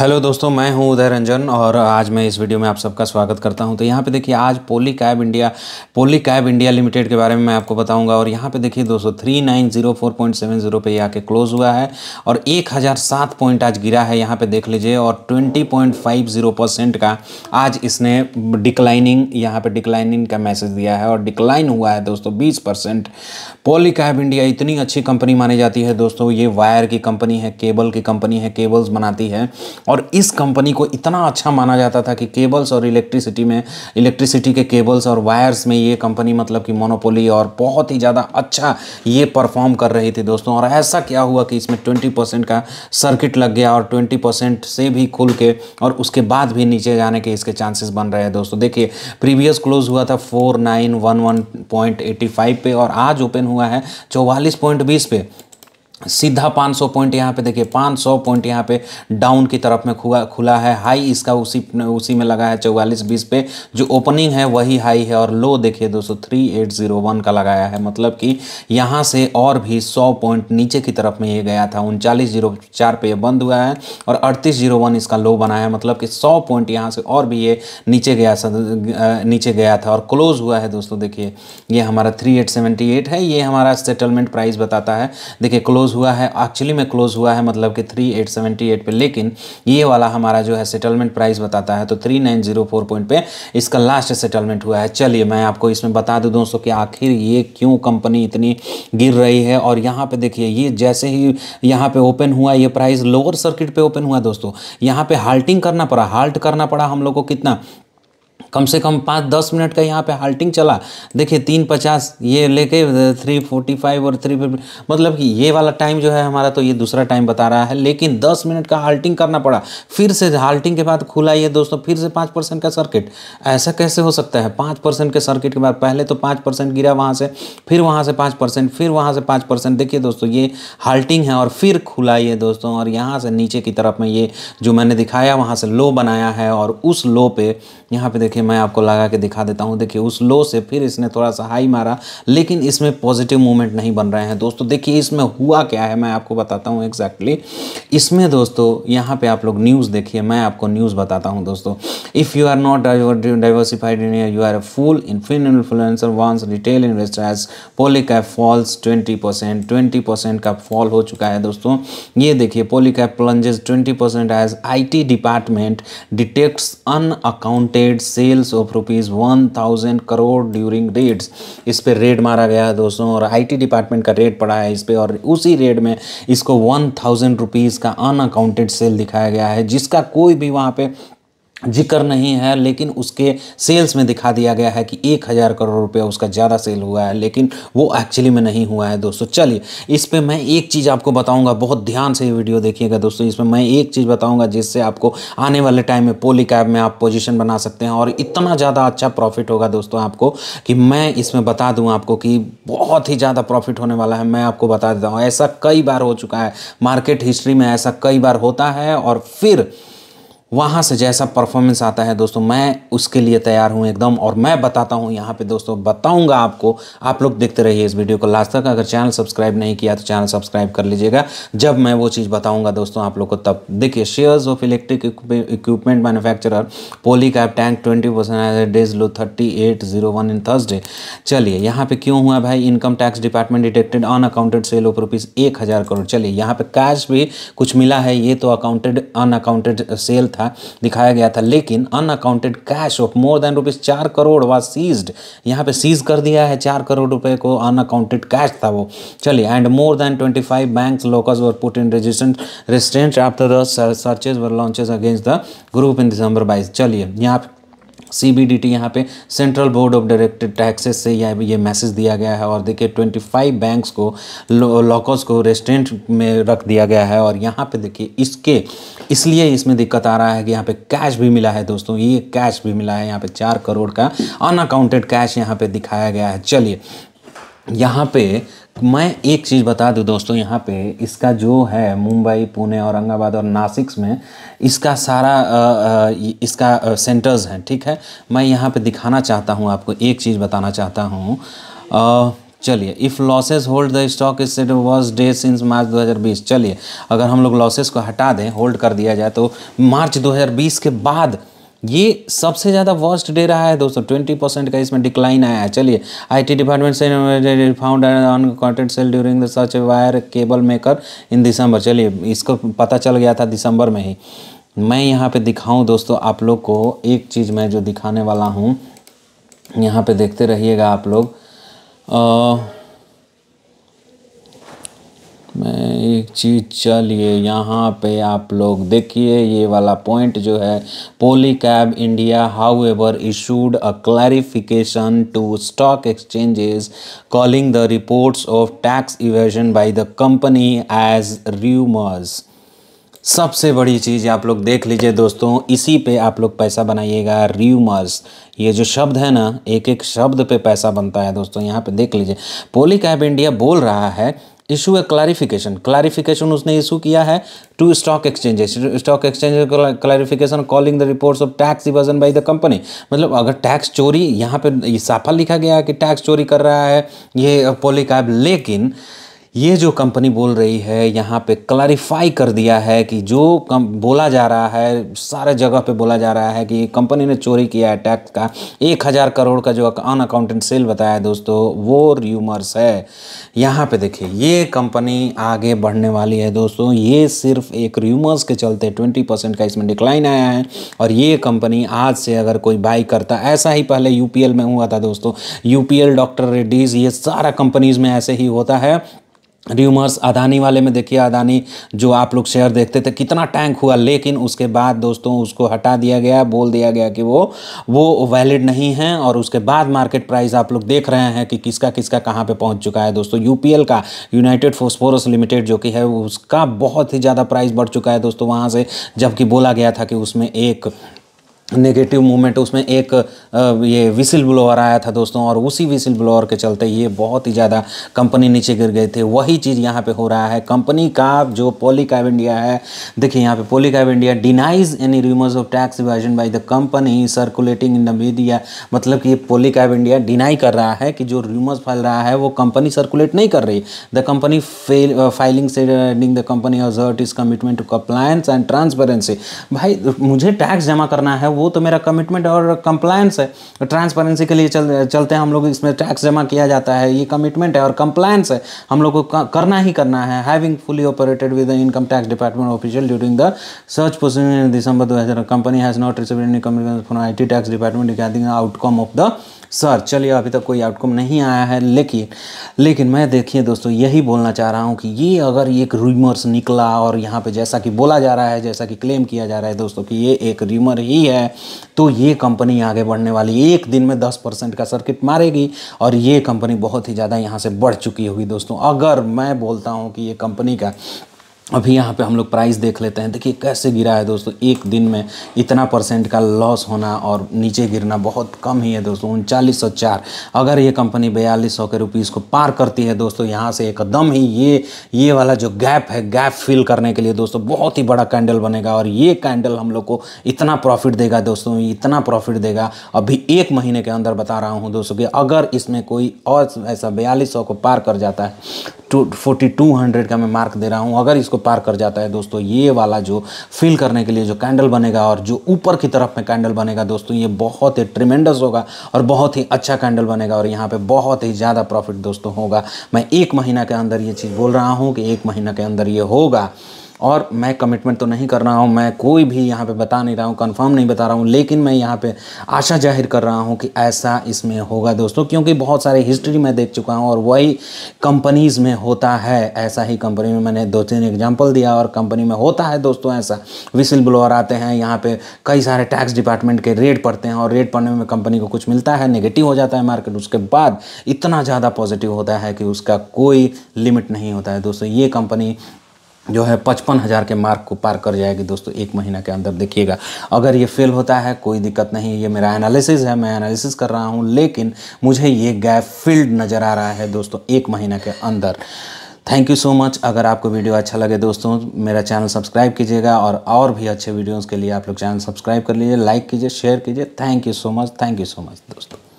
hello दोस्तों मैं हूं उदय रंजन और आज मैं इस वीडियो में आप सबका स्वागत करता हूं तो यहां पे देखिए आज Polycab India Polycab India limited के बारे में मैं आपको बताऊंगा और यहां पे देखिए दोस्तों three nine zero four point seven zero पे आके क्लोज हुआ है और एक हज़ार सात पॉइंट आज गिरा है यहाँ पर देख लीजिए और twenty point five zero percent का आज इसने डिक्लाइनिंग यहाँ पर डिक्लाइनिंग का मैसेज दिया है और डिक्लाइन हुआ है दोस्तों बीस परसेंट पोली कैब इंडिया इतनी अच्छी कंपनी मानी जाती है दोस्तों ये वायर की कंपनी है केबल की कंपनी है केबल्स बनाती है और इस कंपनी को इतना अच्छा माना जाता था कि केबल्स और इलेक्ट्रिसिटी में इलेक्ट्रिसिटी के केबल्स और वायर्स में ये कंपनी मतलब कि मोनोपोली और बहुत ही ज़्यादा अच्छा ये परफॉर्म कर रही थी दोस्तों और ऐसा क्या हुआ कि इसमें ट्वेंटी का सर्किट लग गया और ट्वेंटी से भी खुल के और उसके बाद भी नीचे जाने के इसके चांसेस बन रहे हैं दोस्तों देखिए प्रीवियस क्लोज हुआ था four nine one one point five पे और आज ओपन हुआ है चौवालीस पॉइंट बीस पे सीधा 500 पॉइंट यहाँ पे देखिए 500 पॉइंट यहाँ पे डाउन की तरफ में खुआ खुला है हाई इसका उसी उसी में लगा है चौवालीस बीस पे जो ओपनिंग है वही हाई है और लो देखिए दोस्तों थ्री एट जीरो वन का लगाया है मतलब कि यहाँ से और भी 100 पॉइंट नीचे की तरफ में ये गया था उनचालीस जीरो चार पे ये बंद हुआ है और अड़तीस जीरो वन इसका लो बना है मतलब कि सौ पॉइंट यहाँ से और भी ये नीचे गया नीचे गया था और क्लोज हुआ है दोस्तों देखिए ये हमारा थ्री एट सेवेंटी एट है ये हमारा सेटलमेंट प्राइस बताता है देखिए क्लोज क्लोज़ हुआ है एक्चुअली में क्लोज़ हुआ है मतलब कि थ्री एट सेवेंटी एट पे लेकिन ये वाला हमारा जो है सेटलमेंट प्राइस बताता है तो three nine zero four point पे इसका लास्ट सेटलमेंट हुआ है चलिए मैं आपको इसमें बता दूँ दोस्तों कि आखिर ये क्यों कंपनी इतनी गिर रही है और यहाँ पर देखिए ये जैसे ही यहाँ पर ओपन हुआ ये प्राइस लोअर सर्किट पर ओपन हुआ दोस्तों यहाँ पर हाल्टिंग करना पड़ा हाल्ट करना पड़ा हम लोग को कितना कम से कम पाँच दस मिनट का यहाँ पे हाल्टिंग चला देखिए तीन पचास ये लेके थ्री फोर्टी फाइव और थ्री मतलब कि ये वाला टाइम जो है हमारा तो ये दूसरा टाइम बता रहा है लेकिन दस मिनट का हाल्टिंग करना पड़ा फिर से हाल्टिंग के बाद खुला ये दोस्तों फिर से पाँच परसेंट का सर्किट ऐसा कैसे हो सकता है पाँच परसेंट के सर्किट के बाद पहले तो पाँच परसेंट गिरा वहाँ से फिर वहाँ से पाँच परसेंट फिर वहाँ से पाँच परसेंट देखिए दोस्तों ये हाल्टिंग है और फिर खुला ये दोस्तों और यहाँ से नीचे की तरफ में ये जो मैंने दिखाया वहाँ से लो बनाया है और उस लो पे यहाँ पे देखिए मैं आपको लगा के दिखा देता हूँ देखिए उस लो से फिर इसने थोड़ा सा हाई मारा लेकिन इसमें पॉजिटिव मूवमेंट नहीं बन रहे हैं दोस्तों देखिए इसमें हुआ क्या है मैं आपको बताता हूँ एग्जैक्टली इसमें दोस्तों यहाँ पे आप लोग न्यूज़ देखिए मैं आपको न्यूज़ बताता हूँ दोस्तों if you are not diversified in you are a full finfluencer once retail investor as poly falls twenty percent twenty percent का फॉल हो चुका है दोस्तों ये देखिए Polycab cap twenty percent as I T department detects unaccounted sales of rupees one thousand crore during raids इस पर red मारा गया है दोस्तों और आईटी डिपार्टमेंट का रेड पड़ा है इस पर और उसी रेड में इसको वन थाउजेंड रुपीज़ का अनअकाउंटेड सेल दिखाया गया है जिसका कोई भी वहाँ पर जिक्र नहीं है लेकिन उसके सेल्स में दिखा दिया गया है कि एक हज़ार करोड़ रुपया उसका ज़्यादा सेल हुआ है लेकिन वो एक्चुअली में नहीं हुआ है दोस्तों चलिए इस पर मैं एक चीज़ आपको बताऊंगा बहुत ध्यान से ये वीडियो देखिएगा दोस्तों इसमें मैं एक चीज़ बताऊंगा जिससे आपको आने वाले टाइम में पोली कैब में आप पोजिशन बना सकते हैं और इतना ज़्यादा अच्छा प्रॉफिट होगा दोस्तों आपको कि मैं इसमें बता दूँ आपको कि बहुत ही ज़्यादा प्रॉफिट होने वाला है मैं आपको बता देता हूँ ऐसा कई बार हो चुका है मार्केट हिस्ट्री में ऐसा कई बार होता है और फिर वहाँ से जैसा परफॉर्मेंस आता है दोस्तों मैं उसके लिए तैयार हूँ एकदम और मैं बताता हूँ यहाँ पे दोस्तों बताऊँगा आपको आप लोग देखते रहिए इस वीडियो को लास्ट तक अगर चैनल सब्सक्राइब नहीं किया तो चैनल सब्सक्राइब कर लीजिएगा जब मैं वो चीज़ बताऊँगा दोस्तों आप लोग को तब देखिए shares of electric equipment manufacture Polycab tank twenty percent days low thirty eight zero one in Thursday चलिए यहाँ पर क्यों हुआ भाई income tax department detected unaccounted sale of rupees एक हज़ार करोड़ चलिए यहाँ पर कैश भी कुछ मिला है ये तो अकाउंटेड अन अकाउंटेड सेल था था दिखाया गया था लेकिन unaccounted cash of more than rupees चार करोड़ वाज सीज्ड यहाँ पे सीज कर दिया है चार करोड़ रुपए को अनअकाउंटेड कैश था वो चलिए and more than twenty five bank lockers were put in resistant restraint after searches were launches against the group in December बाईस चलिए यहाँ सी बी डी टी यहाँ पे central board of directed taxes से यह ये मैसेज दिया गया है और देखिए 25 बैंक्स को लॉकर्स को रेस्टोरेंट में रख दिया गया है और यहाँ पे देखिए इसके इसलिए इसमें दिक्कत आ रहा है कि यहाँ पे कैश भी मिला है दोस्तों ये कैश भी मिला है यहाँ पे चार करोड़ का अनअकाउंटेड कैश यहाँ पर दिखाया गया है चलिए यहाँ पे मैं एक चीज़ बता दूँ दोस्तों यहाँ पे इसका जो है मुंबई पुणे औरंगाबाद और नासिक में इसका सारा आ, आ, इसका सेंटर्स हैं ठीक है मैं यहाँ पे दिखाना चाहता हूँ आपको एक चीज़ बताना चाहता हूँ चलिए if losses hold the stock is set was day since March 2020 चलिए अगर हम लोग लॉसेस को हटा दें होल्ड कर दिया जाए तो मार्च 2020 के बाद ये सबसे ज़्यादा वर्स्ट डे रहा है दोस्तों ट्वेंटी परसेंट का इसमें डिक्लाइन आया है चलिए आईटी डिपार्टमेंट से found on content sale during the search wire cable maker in December चलिए इसको पता चल गया था दिसंबर में ही मैं यहाँ पे दिखाऊं दोस्तों आप लोग को एक चीज़ मैं जो दिखाने वाला हूँ यहाँ पर देखते रहिएगा आप लोग आ, मैं एक चीज़ चलिए यहाँ पे आप लोग देखिए ये वाला पॉइंट जो है Polycab India however issued a clarification to stock exchanges calling the reports of tax evasion by the company as rumours सबसे बड़ी चीज़ आप लोग देख लीजिए दोस्तों इसी पे आप लोग पैसा बनाइएगा र्यूमर्स ये जो शब्द है ना एक एक शब्द पे पैसा बनता है दोस्तों यहाँ पे देख लीजिए पोली कैब इंडिया बोल रहा है इशू है क्लैरिफिकेशन क्लैरिफिकेशन उसने इशू किया है to stock exchanges stock exchange clarification calling the reports of tax evasion by the company मतलब अगर टैक्स चोरी यहाँ पे साफा लिखा गया है कि टैक्स चोरी कर रहा है ये पोलिकैब लेकिन ये जो कंपनी बोल रही है यहाँ पे क्लैरिफाई कर दिया है कि जो कम बोला जा रहा है सारे जगह पे बोला जा रहा है कि कंपनी ने चोरी किया है टैक्स का एक हज़ार करोड़ का जो अन अकाउंटेंट सेल बताया है दोस्तों वो र्यूमर्स है यहाँ पे देखिए ये कंपनी आगे बढ़ने वाली है दोस्तों ये सिर्फ एक र्यूमर्स के चलते ट्वेंटी परसेंट का इसमें डिक्लाइन आया है और ये कंपनी आज से अगर कोई बाई करता ऐसा ही पहले यू में हुआ था दोस्तों यू डॉक्टर रेड्डीज़ ये सारा कंपनीज़ में ऐसे ही होता है र्यूमर्स अदानी वाले में देखिए अदानी जो आप लोग शेयर देखते थे कितना टैंक हुआ लेकिन उसके बाद दोस्तों उसको हटा दिया गया बोल दिया गया कि वो वो वैलिड नहीं है और उसके बाद मार्केट प्राइस आप लोग देख रहे हैं कि किसका किसका कहाँ पे पहुँच चुका है दोस्तों यू का यूनाइटेड फोस्फोरस लिमिटेड जो कि है उसका बहुत ही ज़्यादा प्राइस बढ़ चुका है दोस्तों वहाँ से जबकि बोला गया था कि उसमें एक नेगेटिव मूवमेंट उसमें एक ये विसिल ब्लोअर आया था दोस्तों और उसी विसिल ब्लोअर के चलते ये बहुत ही ज़्यादा कंपनी नीचे गिर गए थे वही चीज़ यहाँ पे हो रहा है कंपनी का जो पोलिकैब इंडिया है देखिए यहाँ पे Polycab India denies any rumours of tax evasion by the company circulating in the media मतलब कि ये पोलिकैब इंडिया डिनाई कर रहा है कि जो रूमर्स फैल रहा है वो कंपनी सर्कुलेट नहीं कर रही द कंपनी फेल फाइलिंग से regarding the company hurt is commitment to compliance and transparency भाई मुझे टैक्स जमा करना है वो तो मेरा कमिटमेंट और कंप्लायंस है ट्रांसपेरेंसी के लिए चल चलते हैं हम लोग इसमें टैक्स जमा किया जाता है ये कमिटमेंट है और कंप्लायंस है हम लोग को करना ही करना है having fully operated with the income tax department official during the search position in December दो हज़ार company has not receive income from I T tax department regarding outcome of the sir चलिए अभी तक कोई आउटकम नहीं आया है लेकिन लेकिन मैं देखिए दोस्तों यही बोलना चाह रहा हूँ कि ये अगर एक रूमर्स निकला और यहाँ पे जैसा कि बोला जा रहा है जैसा कि क्लेम किया जा रहा है दोस्तों कि ये एक रीमर ही है तो ये कंपनी आगे बढ़ने वाली एक दिन में दस परसेंट का सर्किट मारेगी और ये कंपनी बहुत ही ज़्यादा यहाँ से बढ़ चुकी होगी दोस्तों अगर मैं बोलता हूँ कि ये कंपनी का अभी यहाँ पे हम लोग प्राइस देख लेते हैं देखिए कैसे गिरा है दोस्तों एक दिन में इतना परसेंट का लॉस होना और नीचे गिरना बहुत कम ही है दोस्तों उनचालीस सौ चार अगर ये कंपनी बयालीस सौ के रुपीज़ को पार करती है दोस्तों यहाँ से एकदम ही ये ये वाला जो गैप है गैप फिल करने के लिए दोस्तों बहुत ही बड़ा कैंडल बनेगा और ये कैंडल हम लोग को इतना प्रॉफिट देगा दोस्तों इतना प्रॉफिट देगा अभी एक महीने के अंदर बता रहा हूँ दोस्तों कि अगर इसमें कोई और ऐसा बयालीस को पार कर जाता है टू फोर्टी टू हंड्रेड का मैं मार्क दे रहा हूँ अगर इसको पार कर जाता है दोस्तों ये वाला जो फिल करने के लिए जो कैंडल बनेगा और जो ऊपर की तरफ में कैंडल बनेगा दोस्तों ये बहुत ही ट्रिमेंडस होगा और बहुत ही अच्छा कैंडल बनेगा और यहाँ पे बहुत ही ज़्यादा प्रॉफिट दोस्तों होगा मैं एक महीना के अंदर ये चीज़ बोल रहा हूँ कि एक महीना के अंदर ये होगा और मैं कमिटमेंट तो नहीं कर रहा हूँ मैं कोई भी यहाँ पे बता नहीं रहा हूँ कंफर्म नहीं बता रहा हूँ लेकिन मैं यहाँ पे आशा जाहिर कर रहा हूँ कि ऐसा इसमें होगा दोस्तों क्योंकि बहुत सारे हिस्ट्री मैं देख चुका हूँ और वही कंपनीज़ में होता है ऐसा ही कंपनी में मैंने दो तीन एग्जाम्पल दिया और कंपनी में होता है दोस्तों ऐसा विसिल ब्लोअर आते हैं यहाँ पर कई सारे टैक्स डिपार्टमेंट के रेट पड़ते हैं और रेट पड़ने में कंपनी को कुछ मिलता है नेगेटिव हो जाता है मार्केट उसके बाद इतना ज़्यादा पॉजिटिव होता है कि उसका कोई लिमिट नहीं होता है दोस्तों ये कंपनी जो है पचपन हज़ार के मार्क को पार कर जाएगी दोस्तों एक महीना के अंदर देखिएगा अगर ये फेल होता है कोई दिक्कत नहीं ये मेरा एनालिसिस है मैं एनालिसिस कर रहा हूँ लेकिन मुझे ये गैप फील्ड नज़र आ रहा है दोस्तों एक महीना के अंदर थैंक यू सो मच अगर आपको वीडियो अच्छा लगे दोस्तों मेरा चैनल सब्सक्राइब कीजिएगा और और भी अच्छे वीडियोज़ के लिए आप लोग चैनल सब्सक्राइब कर लीजिए लाइक कीजिए शेयर कीजिए thank you so much thank you so much दोस्तों